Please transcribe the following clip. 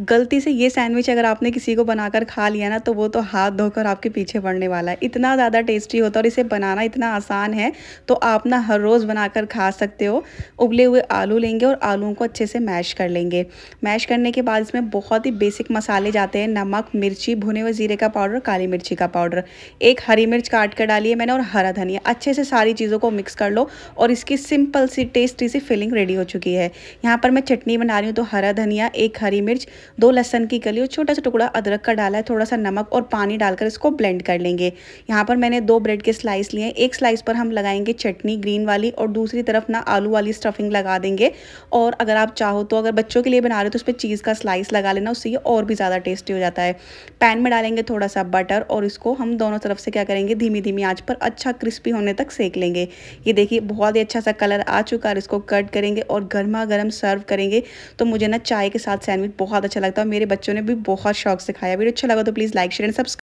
गलती से ये सैंडविच अगर आपने किसी को बनाकर खा लिया ना तो वो तो हाथ धोकर आपके पीछे पड़ने वाला है इतना ज़्यादा टेस्टी होता है और इसे बनाना इतना आसान है तो आप ना हर रोज़ बनाकर खा सकते हो उबले हुए आलू लेंगे और आलूओं को अच्छे से मैश कर लेंगे मैश करने के बाद इसमें बहुत ही बेसिक मसाले जाते हैं नमक मिर्ची भुने हुए जीरे का पाउडर काली मिर्ची का पाउडर एक हरी मिर्च काट कर डालिए मैंने और हरा धनिया अच्छे से सारी चीज़ों को मिक्स कर लो और इसकी सिंपल सी टेस्टी सी फिलिंग रेडी हो चुकी है यहाँ पर मैं चटनी बना रही हूँ तो हरा धनिया एक हरी मिर्च दो लहसन की कली और छोटा सा टुकड़ा अदरक का डाला है थोड़ा सा नमक और पानी डालकर इसको ब्लेंड कर लेंगे यहाँ पर मैंने दो ब्रेड के स्लाइस लिए एक स्लाइस पर हम लगाएंगे चटनी ग्रीन वाली और दूसरी तरफ ना आलू वाली स्टफिंग लगा देंगे और अगर आप चाहो तो अगर बच्चों के लिए बना रहे हो तो उस पर चीज़ का स्लाइस लगा लेना उससे ये और भी ज़्यादा टेस्टी हो जाता है पैन में डालेंगे थोड़ा सा बटर और इसको हम दोनों तरफ से क्या करेंगे धीमी धीमी आँच पर अच्छा क्रिस्पी होने तक सेक लेंगे ये देखिए बहुत ही अच्छा सा कलर आ चुका है इसको कट करेंगे और गर्मा गर्म सर्व करेंगे तो मुझे ना चाय के साथ सैंडविच बहुत अच्छा अच्छा लगता है मेरे बच्चों ने भी बहुत शौक से खाया वीडियो अच्छा लगा तो please like share and subscribe